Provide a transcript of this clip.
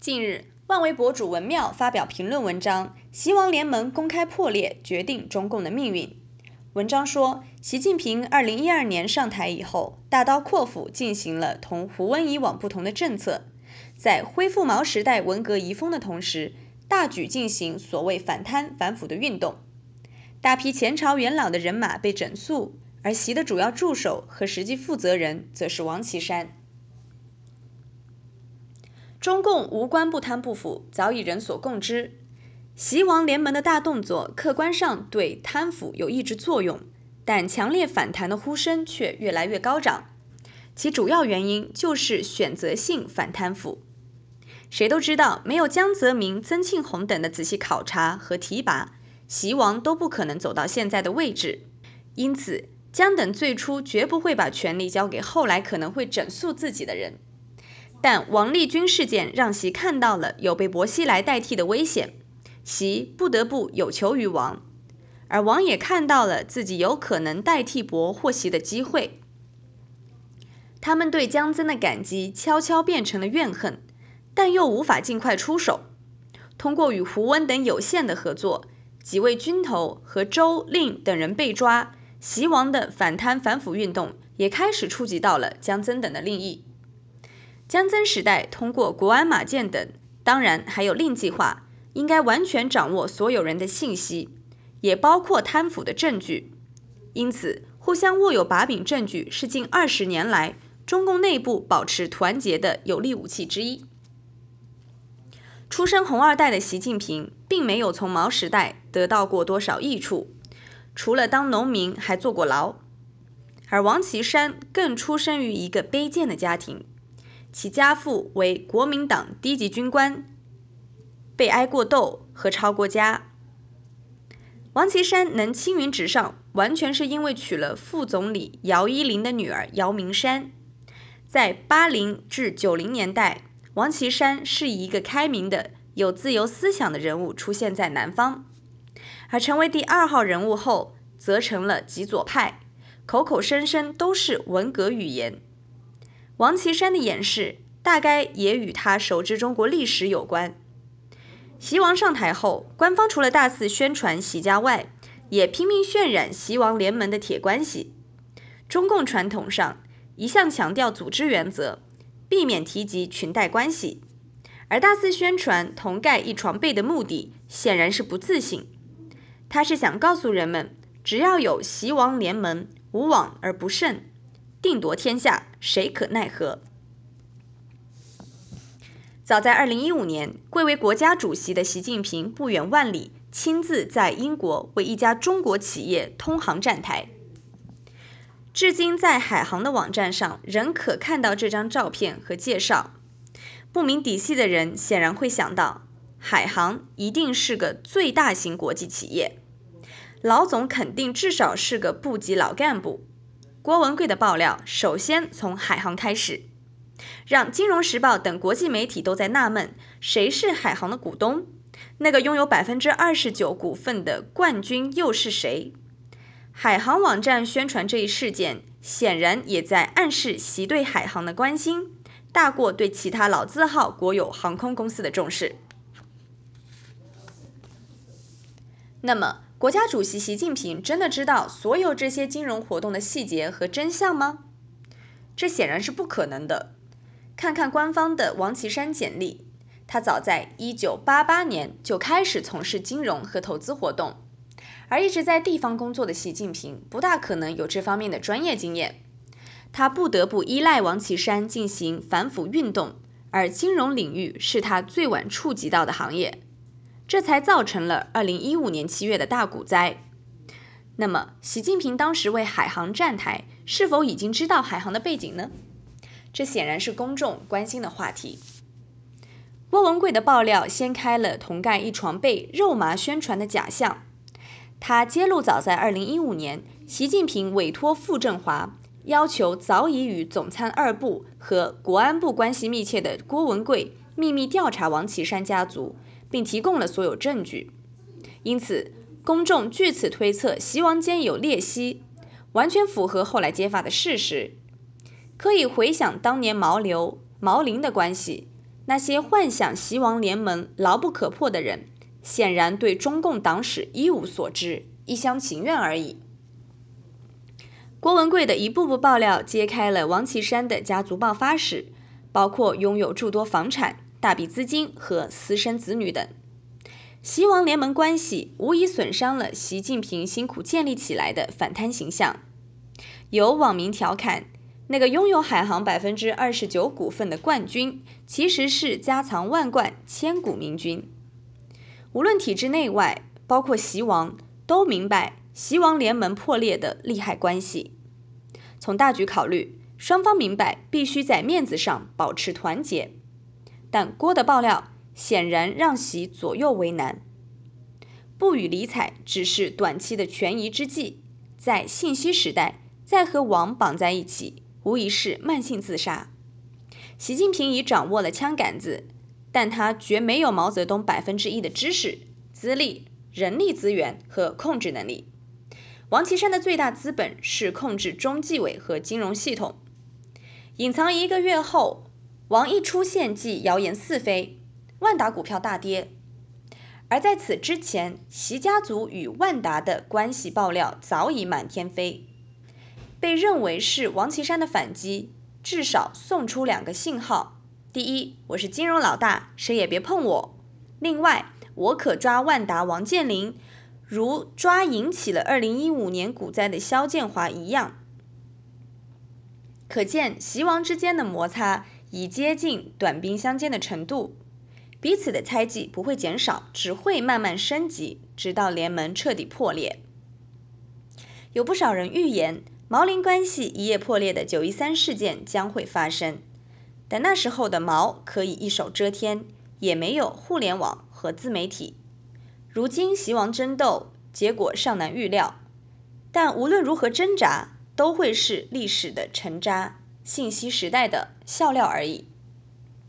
近日，万维博主文庙发表评论文章《习王联盟公开破裂，决定中共的命运》。文章说，习近平二零一二年上台以后，大刀阔斧进行了同胡温以往不同的政策，在恢复毛时代文革遗风的同时，大举进行所谓反贪反腐的运动，大批前朝元老的人马被整肃，而习的主要助手和实际负责人则是王岐山。中共无官不贪不腐，早已人所共知。习王联盟的大动作，客观上对贪腐有抑制作用，但强烈反弹的呼声却越来越高涨。其主要原因就是选择性反贪腐。谁都知道，没有江泽民、曾庆红等的仔细考察和提拔，习王都不可能走到现在的位置。因此，江等最初绝不会把权力交给后来可能会整肃自己的人。但王立军事件让席看到了有被薄熙来代替的危险，席不得不有求于王，而王也看到了自己有可能代替薄获席的机会。他们对江增的感激悄悄变成了怨恨，但又无法尽快出手。通过与胡温等有限的合作，几位军头和周令等人被抓，席王的反贪反腐运动也开始触及到了江增等的利益。江泽时代通过国安马建等，当然还有另计划，应该完全掌握所有人的信息，也包括贪腐的证据。因此，互相握有把柄证据是近二十年来中共内部保持团结的有力武器之一。出身红二代的习近平，并没有从毛时代得到过多少益处，除了当农民还坐过牢，而王岐山更出生于一个卑贱的家庭。其家父为国民党低级军官，被挨过斗和抄过家。王岐山能青云直上，完全是因为娶了副总理姚依林的女儿姚明山。在八零至九零年代，王岐山是一个开明的、有自由思想的人物，出现在南方。而成为第二号人物后，则成了极左派，口口声声都是文革语言。王岐山的掩饰大概也与他熟知中国历史有关。习王上台后，官方除了大肆宣传习家外，也拼命渲染习王联盟的铁关系。中共传统上一向强调组织原则，避免提及裙带关系，而大肆宣传同盖一床被的目的显然是不自信。他是想告诉人们，只要有习王联盟，无往而不胜。定夺天下，谁可奈何？早在二零一五年，贵为国家主席的习近平不远万里，亲自在英国为一家中国企业通航站台。至今在海航的网站上仍可看到这张照片和介绍。不明底细的人显然会想到，海航一定是个最大型国际企业，老总肯定至少是个部级老干部。郭文贵的爆料，首先从海航开始，让《金融时报》等国际媒体都在纳闷，谁是海航的股东？那个拥有百分之二十九股份的冠军又是谁？海航网站宣传这一事件，显然也在暗示习对海航的关心，大过对其他老字号国有航空公司的重视。那么，国家主席习近平真的知道所有这些金融活动的细节和真相吗？这显然是不可能的。看看官方的王岐山简历，他早在1988年就开始从事金融和投资活动，而一直在地方工作的习近平不大可能有这方面的专业经验。他不得不依赖王岐山进行反腐运动，而金融领域是他最晚触及到的行业。这才造成了二零一五年七月的大股灾。那么，习近平当时为海航站台是否已经知道海航的背景呢？这显然是公众关心的话题。郭文贵的爆料掀开了“同盖一床被，肉麻宣传”的假象。他揭露，早在二零一五年，习近平委托傅政华要求早已与总参二部和国安部关系密切的郭文贵秘密调查王岐山家族。并提供了所有证据，因此公众据此推测习王间有裂隙，完全符合后来揭发的事实。可以回想当年毛刘毛林的关系，那些幻想习王联盟牢不可破的人，显然对中共党史一无所知，一厢情愿而已。郭文贵的一步步爆料，揭开了王岐山的家族爆发史，包括拥有诸多房产。大笔资金和私生子女等，习王联盟关系无疑损伤了习近平辛苦建立起来的反贪形象。有网民调侃：“那个拥有海航百分之二十九股份的冠军，其实是家藏万贯、千古明君。”无论体制内外，包括习王都明白习王联盟破裂的利害关系。从大局考虑，双方明白必须在面子上保持团结。但郭的爆料显然让习左右为难，不予理睬只是短期的权宜之计，在信息时代再和王绑在一起，无疑是慢性自杀。习近平已掌握了枪杆子，但他绝没有毛泽东百分之一的知识、资历、人力资源和控制能力。王岐山的最大资本是控制中纪委和金融系统，隐藏一个月后。王一出现即谣言四飞，万达股票大跌。而在此之前，习家族与万达的关系爆料早已满天飞，被认为是王岐山的反击，至少送出两个信号：第一，我是金融老大，谁也别碰我；另外，我可抓万达王健林，如抓引起了二零一五年股灾的肖建华一样。可见，习王之间的摩擦。已接近短兵相接的程度，彼此的猜忌不会减少，只会慢慢升级，直到联盟彻底破裂。有不少人预言毛林关系一夜破裂的九一三事件将会发生，但那时候的毛可以一手遮天，也没有互联网和自媒体。如今席王争斗，结果尚难预料，但无论如何挣扎，都会是历史的沉渣。信息时代的笑料而已。